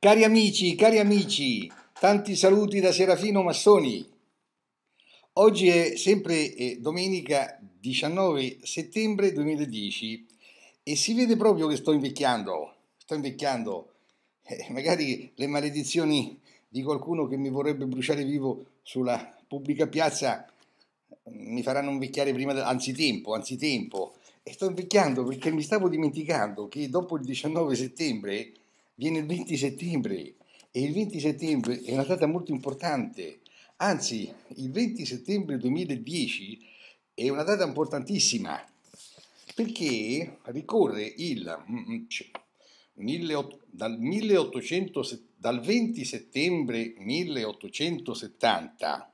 Cari amici, cari amici, tanti saluti da Serafino Massoni. Oggi è sempre eh, domenica 19 settembre 2010 e si vede proprio che sto invecchiando, sto invecchiando. Eh, magari le maledizioni di qualcuno che mi vorrebbe bruciare vivo sulla pubblica piazza mm, mi faranno invecchiare prima, de- anzitempo, anzitempo. E sto invecchiando perché mi stavo dimenticando che dopo il 19 settembre viene il 20 settembre e il 20 settembre è una data molto importante, anzi il 20 settembre 2010 è una data importantissima perché ricorre il, mm, mm, cioè, dal, 1800, dal 20 settembre 1870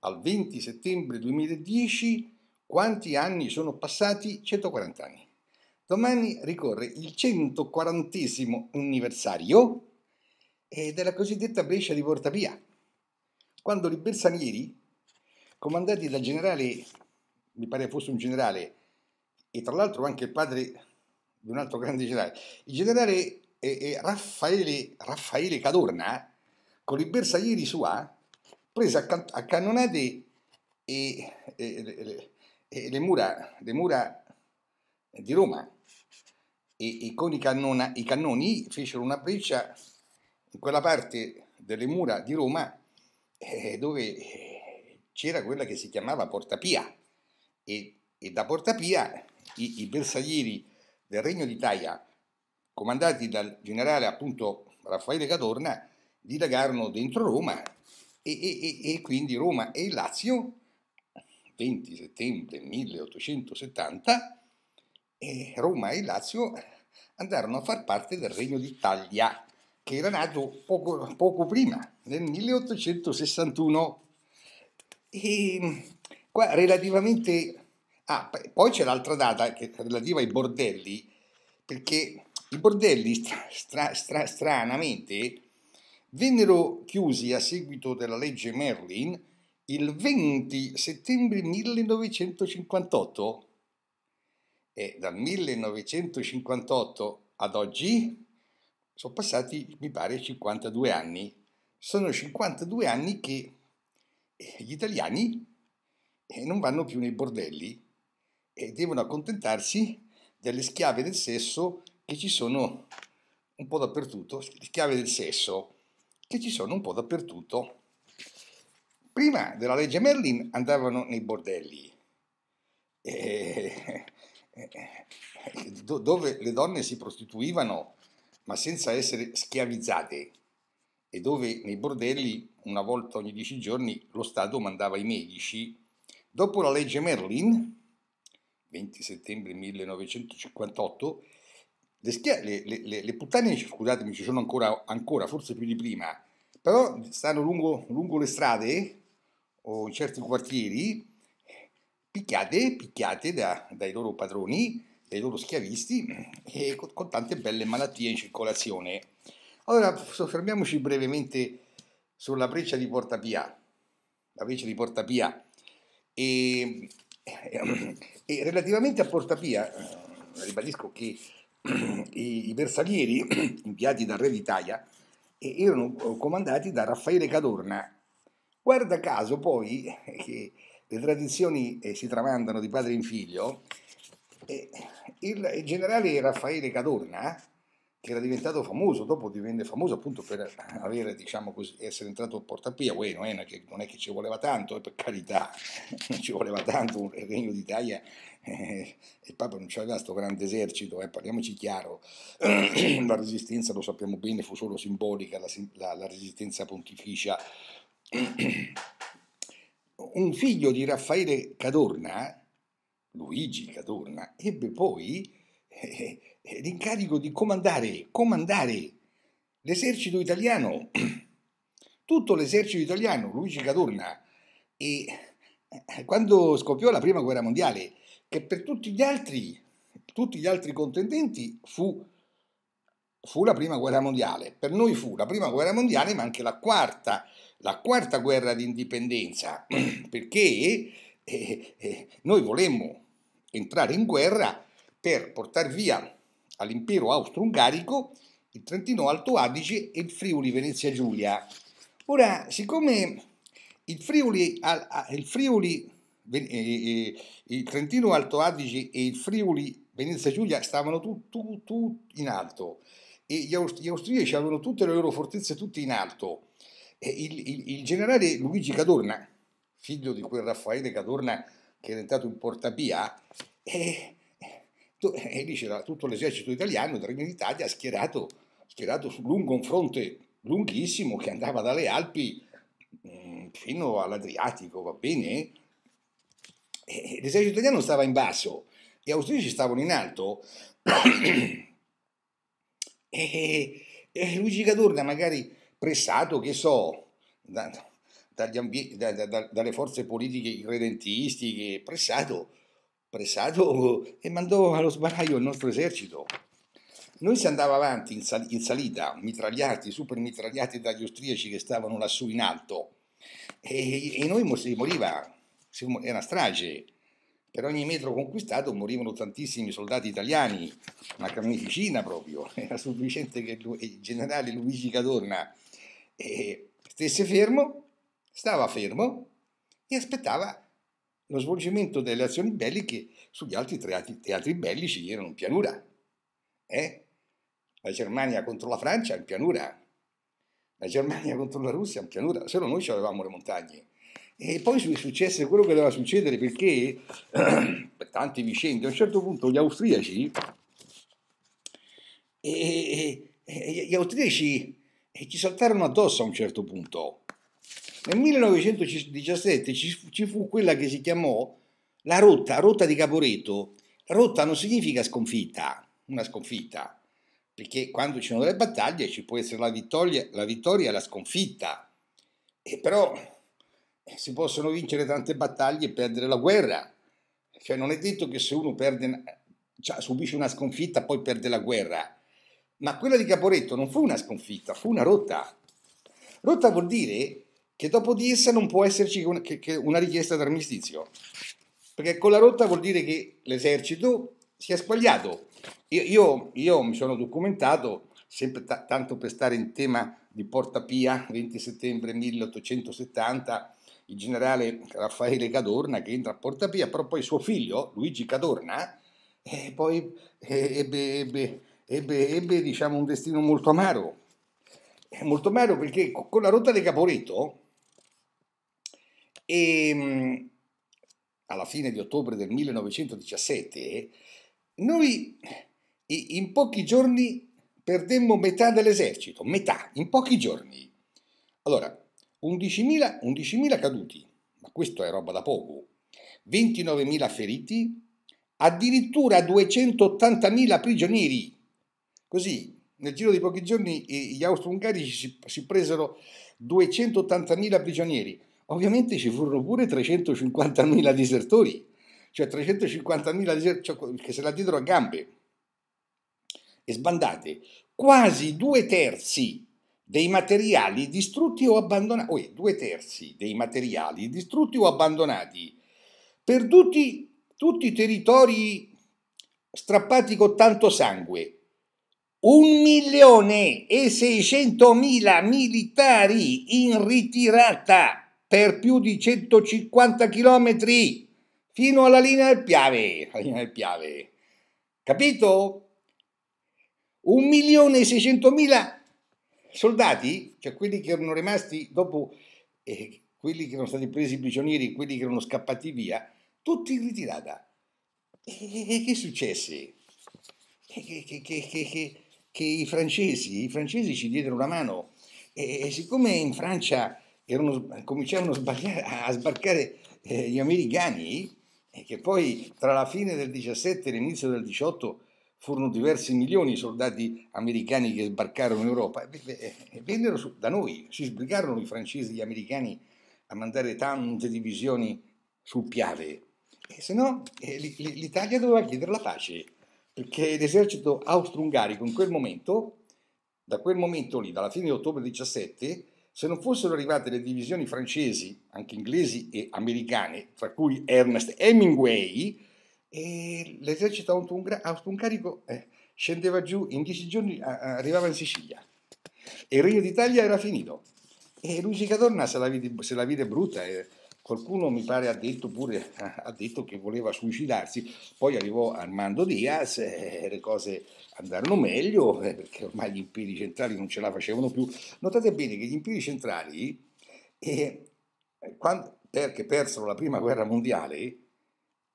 al 20 settembre 2010 quanti anni sono passati? 140 anni. Domani ricorre il 140 anniversario eh, della cosiddetta brescia di Portapia, quando i bersaglieri, comandati dal generale, mi pare fosse un generale, e tra l'altro anche il padre di un altro grande generale, il generale eh, eh Raffaele, Raffaele, Cadorna, con i bersaglieri sua, prese a, can- a cannonate e, eh, e, e, le, mura, le mura di Roma e, e con i, cannona, i cannoni fecero una breccia in quella parte delle mura di Roma eh, dove eh, c'era quella che si chiamava Porta Pia e, e da Porta Pia i, i bersaglieri del Regno d'Italia comandati dal generale appunto Raffaele Cadorna dilagarono dentro Roma e, e, e, quindi Roma e il Lazio, 20 settembre 1870, e Roma e Lazio andarono a far parte del Regno d'Italia, che era nato poco, poco prima, nel 1861. E ehm, qua relativamente... Ah, poi c'è l'altra data che relativa ai bordelli, perché i bordelli stra, stra, stra, stranamente vennero chiusi a seguito della legge Merlin il 20 settembre 1958 e dal 1958 ad oggi sono passati, mi pare, 52 anni. Sono 52 anni che eh, gli italiani eh, non vanno più nei bordelli e devono accontentarsi delle schiave del sesso che ci sono un po' dappertutto, le schiave del sesso che ci sono un po' dappertutto. Prima della legge Merlin andavano nei bordelli. E eh, eh, eh, eh, dove le donne si prostituivano ma senza essere schiavizzate e dove nei bordelli una volta ogni dieci giorni lo Stato mandava i medici. Dopo la legge Merlin, 20 settembre 1958, le, schia- le, le, le puttane, scusatemi, ci sono ancora, ancora, forse più di prima, però stanno lungo, lungo le strade o in certi quartieri picchiate, picchiate da, dai loro padroni, dai loro schiavisti e con, con tante belle malattie in circolazione. Allora, soffermiamoci brevemente sulla breccia di Porta Pia, la breccia di Porta Pia e, e, e relativamente a Porta Pia, eh, ribadisco che i, i bersaglieri inviati dal re d'Italia erano eh, comandati da Raffaele Cadorna. Guarda caso poi eh, che le tradizioni eh, si tramandano di padre in figlio, eh, il, il, generale Raffaele Cadorna, che era diventato famoso, dopo divenne famoso appunto per avere, diciamo così, essere entrato portapia, uè, non, è che, non è che ci voleva tanto, eh, per carità, non ci voleva tanto, il Regno d'Italia, eh, il Papa non c'aveva questo grande esercito, eh, parliamoci chiaro, la resistenza, lo sappiamo bene, fu solo simbolica, la, la, la resistenza pontificia un figlio di Raffaele Cadorna, Luigi Cadorna, ebbe poi eh, eh l'incarico di comandare, comandare l'esercito italiano, tutto l'esercito italiano, Luigi Cadorna, e eh, quando scoppiò la prima guerra mondiale, che per tutti gli altri, tutti gli altri contendenti fu, fu la prima guerra mondiale, per noi fu la prima guerra mondiale ma anche la quarta, la quarta guerra d'indipendenza, perché eh, eh, noi volemmo entrare in guerra per portare via all'impero austro-ungarico il Trentino Alto Adige e il Friuli Venezia Giulia. Ora, siccome il Friuli, il, Friuli, eh, eh, il Trentino Alto Adige e il Friuli Venezia Giulia stavano tutti tu, tu in alto e gli austriaci avevano tutte le loro fortezze tutte in alto, il, il, il, generale Luigi Cadorna, figlio di quel Raffaele Cadorna che era entrato in Portapia, e, e lì c'era tutto l'esercito italiano, il Regno d'Italia, schierato, schierato su lungo un fronte lunghissimo che andava dalle Alpi mm, fino all'Adriatico, va bene? E, l'esercito italiano stava in basso, gli austriaci stavano in alto. e, e Luigi Cadorna magari pressato, che so, da, ambi- da, da, dalle forze politiche credentistiche, pressato, pressato e mandò allo sbaraglio il nostro esercito. Noi si andava avanti in, sal- in salita, mitragliati, super mitragliati dagli austriaci che stavano lassù in alto, e, e noi si moriva, si, era strage. Per ogni metro conquistato morivano tantissimi soldati italiani, una carneficina proprio. Era sufficiente che il generale Luigi Cadorna e stesse fermo, stava fermo e aspettava lo svolgimento delle azioni belliche sugli altri teatri, teatri bellici che erano in pianura. Eh? La Germania contro la Francia in pianura, la Germania contro la Russia in pianura, solo noi avevamo le montagne. E poi successe quello che doveva succedere perché, per tante vicende, a un certo punto gli austriaci, e, e, e, gli austriaci e ci saltarono addosso a un certo punto. Nel 1917 ci, fu quella che si chiamò la rotta, rotta di Caporetto. Rotta non significa sconfitta, una sconfitta, perché quando ci sono delle battaglie ci può essere la vittoria, la vittoria e la sconfitta. E però eh, si possono vincere tante battaglie e perdere la guerra. Cioè non è detto che se uno perde, cioè, subisce una sconfitta poi perde la guerra ma quella di Caporetto non fu una sconfitta, fu una rotta. Rotta vuol dire che dopo di essa non può esserci una, richiesta d'armistizio. Perché con la rotta vuol dire che l'esercito si è squagliato. Io, io, io mi sono documentato, sempre t- tanto per stare in tema di Porta Pia, 20 settembre 1870, il generale Raffaele Cadorna che entra a Porta Pia, però poi suo figlio, Luigi Cadorna, e eh, poi eh, ebbe, ebbe ebbe, ebbe diciamo, un destino molto amaro, eh, molto amaro perché con la rotta di Caporetto, e, ehm, alla fine di ottobre del 1917, noi in pochi giorni perdemmo metà dell'esercito, metà, in pochi giorni. Allora, 11.000, 11.000 caduti, ma questo è roba da poco, 29.000 feriti, addirittura 280.000 prigionieri, Così, nel giro di pochi giorni, gli austro-ungarici si, si presero 280.000 prigionieri. Ovviamente ci furono pure 350.000 disertori, cioè 350.000 disertori cioè che se la diedero a gambe. E sbandate, quasi due terzi dei materiali distrutti o abbandonati, oh, due terzi dei materiali distrutti o abbandonati, perduti tutti i territori strappati con tanto sangue, un milione e seicentomila militari in ritirata per più di 150 chilometri fino alla linea del Piave. La linea del Piave. Capito? Un milione e seicentomila soldati, cioè quelli che erano rimasti dopo, eh, quelli che erano stati presi prigionieri, quelli che erano scappati via, tutti in ritirata. E, e, e che successe? che, che, che, che che i francesi, i francesi ci diedero una mano e, e siccome in Francia erano, cominciavano a, a sbarcare eh, gli americani, e che poi tra la fine del 17 e l'inizio del 18 furono diversi milioni di soldati americani che sbarcarono in Europa e vennero da noi, si sbrigarono i francesi e gli americani a mandare tante divisioni sul Piave, e se no eh, l'Italia doveva chiedere la pace perché l'esercito austro-ungarico in quel momento, da quel momento lì, dalla fine di ottobre 17, se non fossero arrivate le divisioni francesi, anche inglesi e americane, tra cui Ernest Hemingway, eh, l'esercito austro-ungarico eh, scendeva giù, in dieci giorni arrivava in Sicilia e il Regno d'Italia era finito. E Luigi Cadorna se la vide, se la vide brutta. Eh, Qualcuno mi pare ha detto pure ha detto che voleva suicidarsi, poi arrivò Armando Diaz, eh, le cose andarono meglio eh, perché ormai gli imperi centrali non ce la facevano più. Notate bene che gli imperi centrali, eh, quando, perché persero la prima guerra mondiale,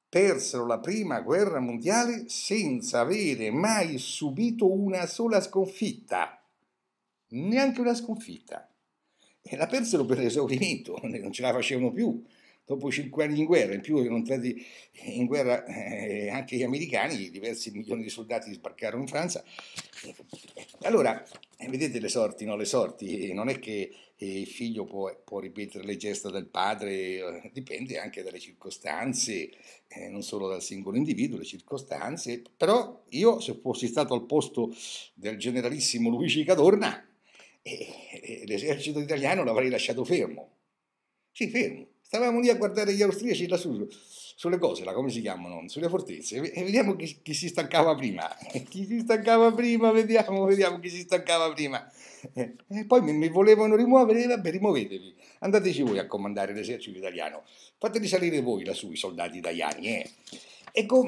persero la prima guerra mondiale senza avere mai subito una sola sconfitta, neanche una sconfitta e la persero per esaurimento, non ce la facevano più. Dopo cinque anni in guerra, in più erano entrati in guerra eh, anche gli americani, diversi milioni di soldati sbarcarono in Francia. Allora, eh, vedete le sorti, no? Le sorti, eh, non è che il figlio può, può ripetere le gesta del padre, dipende anche dalle circostanze, non solo dal singolo individuo, le circostanze, però io se fossi stato al posto del generalissimo Luigi Cadorna, e l'esercito italiano l'avrei lasciato fermo. Sì, fermo. Stavamo lì a guardare gli austriaci lassù, sulle cose, là, come si chiamano, sulle fortezze, e vediamo chi, chi si stancava prima. chi si stancava prima, vediamo, vediamo chi si stancava prima. E eh, poi mi, mi volevano rimuovere, e eh, vabbè, rimuovetevi. Andateci voi a comandare l'esercito italiano. Fateli salire voi lassù i soldati italiani, eh. Ecco...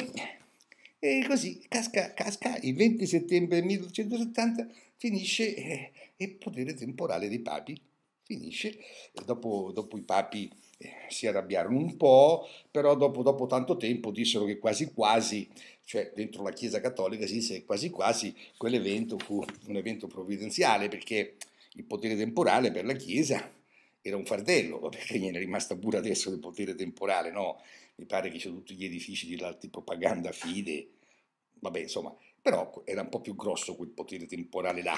E così casca, casca il 20 settembre 1270 finisce eh, il potere temporale dei papi. Finisce, dopo, dopo i papi eh, si arrabbiarono un po', però dopo, dopo, tanto tempo dissero che quasi quasi, cioè dentro la Chiesa Cattolica si disse che quasi quasi quell'evento fu un evento provvidenziale perché il potere temporale per la Chiesa era un fardello, perché gliene è rimasto pure adesso il potere temporale, no? mi pare che c'è tutti gli edifici di l'antipropaganda fide, vabbè insomma, però era un po' più grosso quel potere temporale là.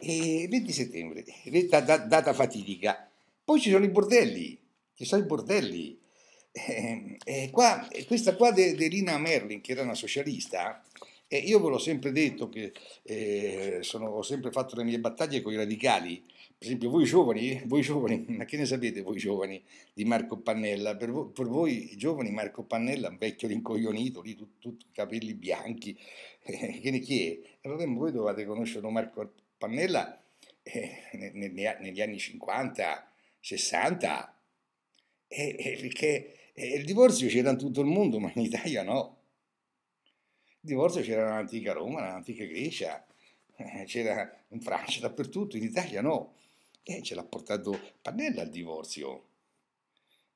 E 20 settembre, data fatidica. Poi ci sono i bordelli, ci sono i bordelli. E eh, eh, qua, eh, questa qua di Rina Merlin, che era una socialista, e io ve l'ho sempre detto che sono, ho sempre fatto le mie battaglie con i radicali, per esempio, voi giovani, voi giovani, ma che ne sapete voi giovani di Marco Pannella? Per voi, per voi giovani Marco Pannella, un vecchio rincoglionito, lì tutti tut, capelli bianchi, eh, che ne chi è? Allora voi dovete conoscere Marco Pannella eh, ne, ne, negli anni 50, 60, eh, perché il divorzio c'era in tutto il mondo, ma in Italia no. Il divorzio c'era nell'antica Roma, nell'antica Grecia, eh, c'era in Francia, dappertutto, in Italia no eh, ce l'ha portato Pannella al divorzio.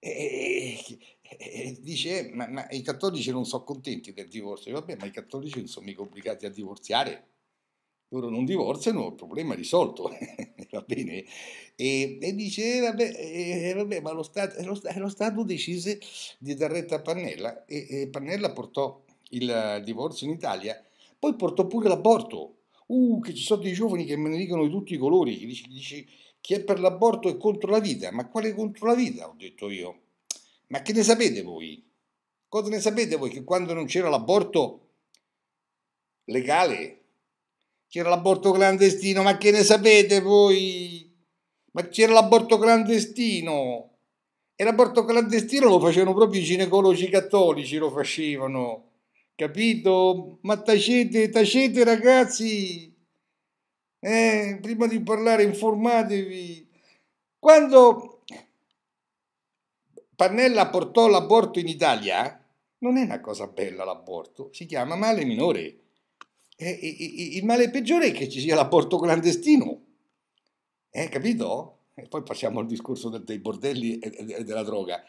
E, e, e dice: ma, ma, i cattolici non sono contenti del divorzio. Vabbè, ma i cattolici non sono mica obbligati a divorziare. Loro non divorziano, il problema è risolto. Va bene? E, e dice: eh, vabbè, eh, eh, vabbè, ma lo Stato, lo, lo stato decise di dar retta a Pannella. E, Pannella portò il divorzio in Italia, poi portò pure l'aborto. Uh, che ci sono dei giovani che me ne dicono di tutti i colori. Dici, dici, chi è per l'aborto è contro la vita. Ma quale contro la vita? Ho detto io. Ma che ne sapete voi? Cosa ne sapete voi che quando non c'era l'aborto legale c'era l'aborto clandestino? Ma che ne sapete voi? Ma c'era l'aborto clandestino? E l'aborto clandestino lo facevano proprio i ginecologi cattolici, lo facevano. Capito? Ma tacete, tacete ragazzi! eh, prima di parlare informatevi. Quando Pannella portò l'aborto in Italia, non è una cosa bella l'aborto, si chiama male minore. E, e, e, il male peggiore è che ci sia l'aborto clandestino, eh, capito? E poi passiamo al discorso dei bordelli e, della droga.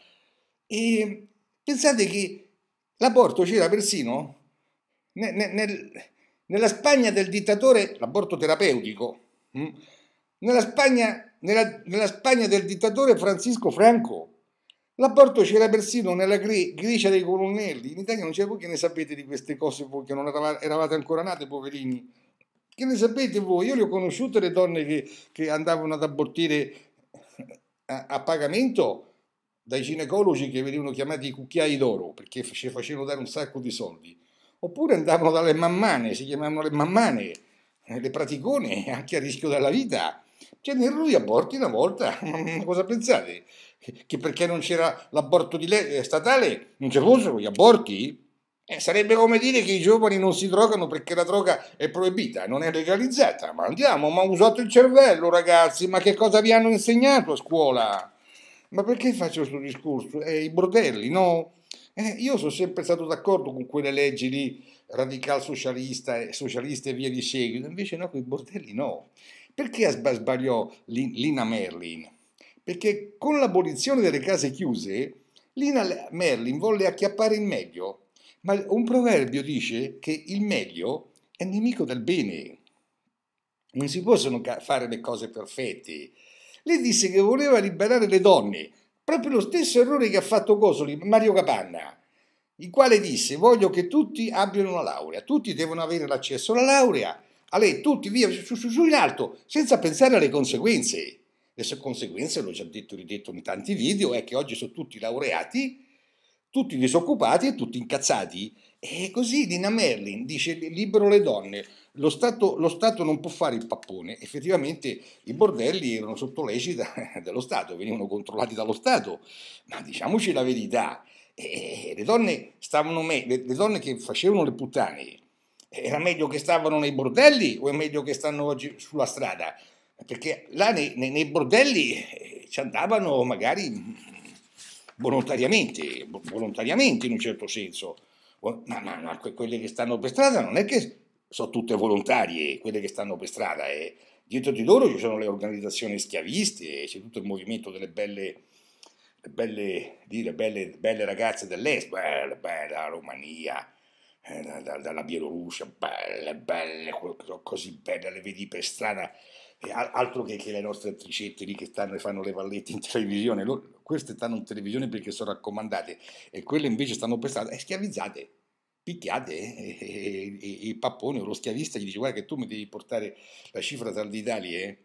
E pensate che l'aborto c'era persino nel, nel nella Spagna del dittatore, l'aborto terapeutico, mm, nella Spagna, nella, nella Spagna del dittatore Francisco Franco, L'aborto c'era persino nella Gre- Grecia dei colonnelli. In Italia non c'è voi che ne sapete di queste cose, voi che non eravate ancora nate, poverini. Che ne sapete voi? Io le ho conosciute le donne che, che andavano ad abortire eh, a, a, pagamento dai ginecologi che venivano chiamati i cucchiai d'oro perché ci facevano dare un sacco di soldi. Oppure andavano dalle mammane, si chiamavano le mammane, eh, le praticone, anche a rischio della vita. Cioè, Nerru gli aborti una volta, ma cosa pensate? Che perché non c'era l'aborto le- eh, statale non ci fossero gli aborti? Eh, sarebbe come dire che i giovani non si drogano perché la droga è proibita, non è legalizzata. Ma andiamo, ma usate il cervello, ragazzi, ma che cosa vi hanno insegnato a scuola? Ma perché faccio questo discorso? Eh, I bordelli, no? Eh, io sono sempre stato d'accordo con quelle leggi lì, radical socialista, e socialista e via di seguito, invece no, con i bordelli no. Perché sbagliò Lina Merlin? Perché con l'abolizione delle case chiuse, Lina Merlin volle acchiappare il meglio, ma un proverbio dice che il meglio è nemico del bene. Non si possono fare le cose perfette. Lei disse che voleva liberare le donne, proprio lo stesso errore che ha fatto Cosoli, Mario Capanna, il quale disse voglio che tutti abbiano una laurea, tutti devono avere l'accesso alla laurea, a lei tutti via su, su, su in alto, senza pensare alle conseguenze. Le conseguenze, l'ho già detto e ridetto in tanti video, è che oggi sono tutti laureati, tutti disoccupati e tutti incazzati e così Dina Merlin dice libero le donne, lo Stato, lo Stato, non può fare il pappone, effettivamente i bordelli erano sotto l'egida dello Stato, venivano controllati dallo Stato, ma diciamoci la verità, eh, eh le, donne me- le, le donne che facevano le puttane, era meglio che stavano nei bordelli o è meglio che stanno oggi sulla strada? Perché là nei, nei, nei bordelli eh, ci andavano magari volontariamente, volontariamente in un certo senso ma, no, no, quelle che stanno per strada non è che sono tutte volontarie, quelle che stanno per strada, eh. dietro di loro ci sono le organizzazioni schiaviste, c'è tutto il movimento delle belle, belle, dire, belle, belle ragazze dell'est, belle, belle, dalla Romania, eh, da, da, dalla Bielorussia, belle, belle, così belle, le vedi per strada, e altro che, che, le nostre attricette lì che stanno e fanno le vallette in televisione, Loro, queste stanno in televisione perché sono raccomandate e quelle invece stanno per strada, eh, schiavizzate, picchiate eh, eh, il pappone o lo schiavista gli dice guarda che tu mi devi portare la cifra tal di tali eh?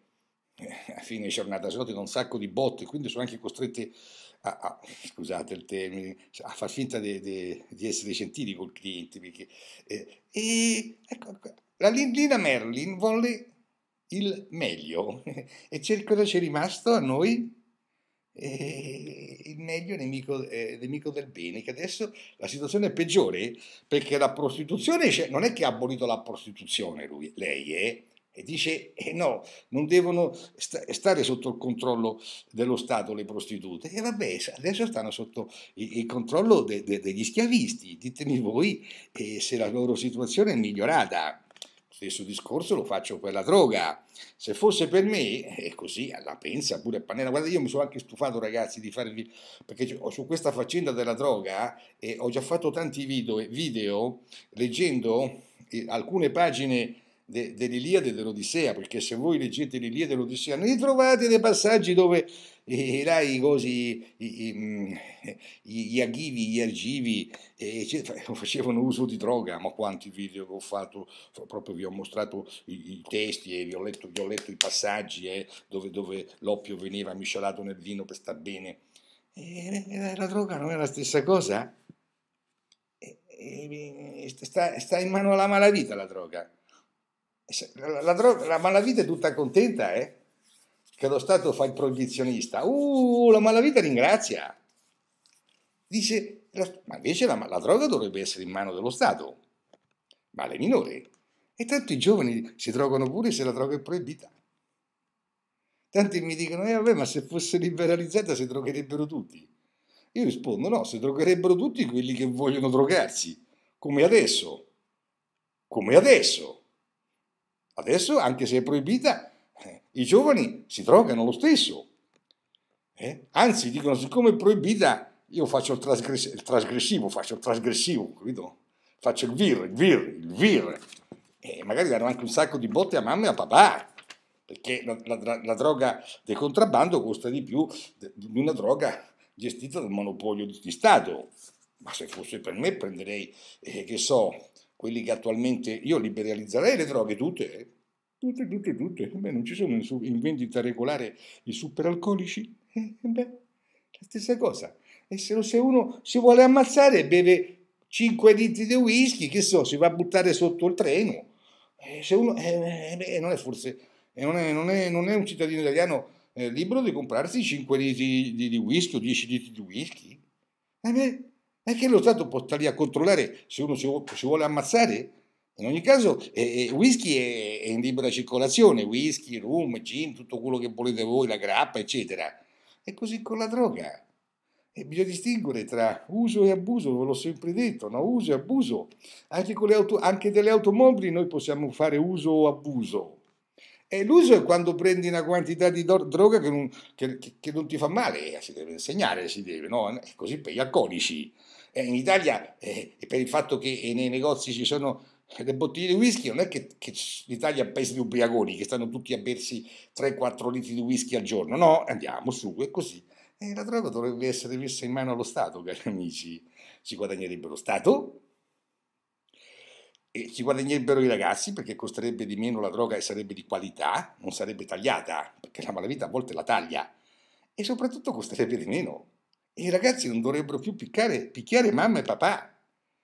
a fine giornata, se no ti do un sacco di botte, quindi sono anche costrette a, a scusate il termine, a far finta di essere gentili col cliente. Perché, eh, e ecco, ecco la Lina Merlin volle il meglio. E c'è, cosa c'è rimasto a noi? Eh, il meglio nemico, eh, nemico del bene, che adesso la situazione è peggiore perché la prostituzione, cioè, non è che ha abolito la prostituzione lui, lei, eh? e dice eh no, non devono stare sotto il controllo dello Stato le prostitute. E vabbè, adesso stanno sotto il, controllo de de degli schiavisti. Ditemi voi eh, se la loro situazione è migliorata. Stesso discorso lo faccio per la droga. Se fosse per me, e eh, così la pensa pure Pannella, guarda io mi sono anche stufato ragazzi di fare perché su questa faccenda della droga eh, ho già fatto tanti video, video leggendo eh, alcune pagine de, dell'Iliade e dell'Odissea, perché se voi leggete l'Iliade e l'Odissea, ne trovate dei passaggi dove eh, eh, là, i cosi, i, i, mm, gli aghivi, gli argivi eh, facevano uso di droga, ma quanti video che ho fatto, proprio vi ho mostrato i, i testi e vi ho letto, vi ho letto i passaggi eh, dove, dove l'oppio veniva miscelato nel vino per star bene. E la droga non è la stessa cosa? E, sta, in mano alla malavita la droga. La, la, droga, la malavita è tutta contenta, eh? Che lo Stato fa il proibizionista. Uh, la malavita ringrazia. Dice, ma invece la, la droga dovrebbe essere in mano dello Stato, ma alle minori. E tanto i giovani si drogano pure se la droga è proibita. Tanti mi dicono, eh vabbè, ma se fosse liberalizzata si drogherebbero tutti. Io rispondo, no, si drogherebbero tutti quelli che vogliono drogarsi, come adesso. Come adesso. Adesso, anche se è proibita, eh, i giovani si drogano lo stesso. Eh? Anzi, dicono, siccome è proibita, io faccio il, trasgress- il trasgressivo, faccio il trasgressivo, capito? Faccio il vir, il vir, il vir. E magari danno anche un sacco di botte a mamma e a papà, perché la, la, la droga del contrabbando costa di più di una droga gestita dal monopolio di Stato. Ma se fosse per me prenderei, eh, che so, quelli che attualmente io liberalizzerei le droghe tutte, eh. tutte, tutte, tutte, beh, non ci sono in, vendita regolare i superalcolici, eh, eh, beh, la stessa cosa. E se, se uno si vuole ammazzare beve 5 litri di whisky, che so, si va a buttare sotto il treno. Eh, se uno, eh, eh, beh, non è forse, non è, non, è, non è, un cittadino italiano libero di comprarsi 5 litri di, di, whisky o 10 litri di whisky. Eh beh, è che lo Stato può stare lì a controllare se uno si, si vuole ammazzare? In ogni caso, eh, whisky è, è, in libera circolazione, whisky, rum, gin, tutto quello che volete voi, la grappa, eccetera. È così con la droga. E bisogna distinguere tra uso e abuso, ve l'ho sempre detto, no? uso e abuso. Anche, auto, anche delle automobili noi possiamo fare uso o abuso. E l'uso è quando prendi una quantità di droga che non, che, che non ti fa male, eh, si deve insegnare, si deve, no? È Così per gli alcolici eh, in Italia, eh, per il fatto che eh, nei negozi ci sono le bottiglie di whisky, non è che, che l'Italia è un paese di ubriaconi che stanno tutti a bersi 3-4 litri di whisky al giorno. No, andiamo su, è così. E eh, la droga dovrebbe essere messa in mano allo Stato, cari amici. Ci guadagnerebbe lo Stato e ci guadagnerebbero i ragazzi perché costerebbe di meno la droga e sarebbe di qualità, non sarebbe tagliata, perché la malavita a volte la taglia e soprattutto costerebbe di meno i ragazzi non dovrebbero più piccare, picchiare mamma e papà.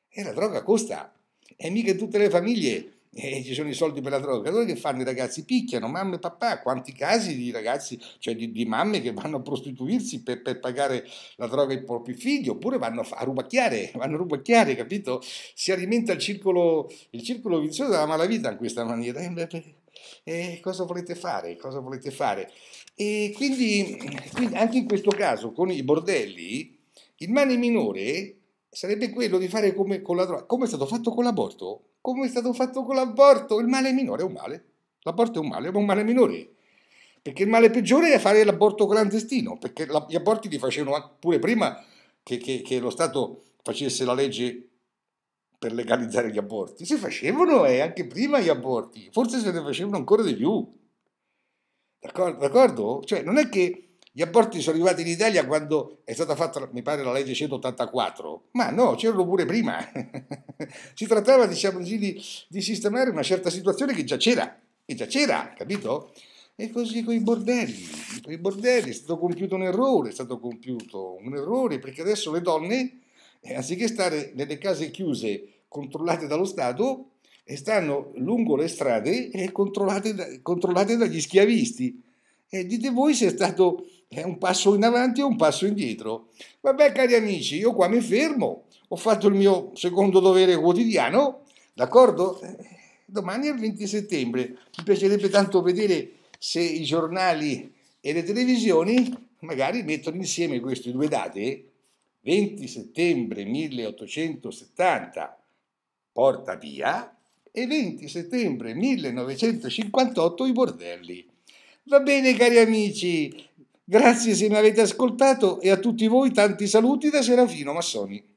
E la droga costa. E mica tutte le famiglie eh, ci sono i soldi per la droga. Allora che fanno i ragazzi? Picchiano mamma e papà. Quanti casi di ragazzi, cioè di, di mamme che vanno a prostituirsi per, per, pagare la droga ai propri figli, oppure vanno a rubacchiare, vanno a rubacchiare, capito? Si alimenta il circolo, il circolo vizioso della malavita in questa maniera. E eh, eh, cosa volete fare? Cosa volete fare? E quindi, quindi, anche in questo caso con i bordelli il male minore sarebbe quello di fare come con la droga, come è stato fatto con l'aborto, come è stato fatto con l'aborto, il male minore è un male, l'aborto è un male, ma un male minore, perché il male peggiore è fare l'aborto clandestino, perché la, gli aborti li facevano pure prima che, che, che, lo Stato facesse la legge per legalizzare gli aborti, si facevano eh, anche prima gli aborti, forse se ne facevano ancora di più D'accordo? D'accordo? Cioè, non è che gli aborti sono arrivati in Italia quando è stata fatta, mi pare, la legge 184, ma no, c'erano pure prima. si trattava, diciamo così, di, di, sistemare una certa situazione che già c'era, che già c'era, capito? E così con i bordelli, con i bordelli è stato compiuto un errore, è stato compiuto un errore, perché adesso le donne, eh, anziché stare nelle case chiuse controllate dallo Stato, e stanno lungo le strade e controllate, da, controllate dagli schiavisti. E dite voi se è stato un passo in avanti o un passo indietro. Vabbè, cari amici, io qua mi fermo, ho fatto il mio secondo dovere quotidiano, d'accordo? Domani è il 20 settembre, mi piacerebbe tanto vedere se i giornali e le televisioni magari mettono insieme queste due date. 20 settembre 1870, porta via, e 20 settembre 1958 i bordelli. Va bene cari amici, grazie se mi avete ascoltato e a tutti voi tanti saluti da Serafino Massoni.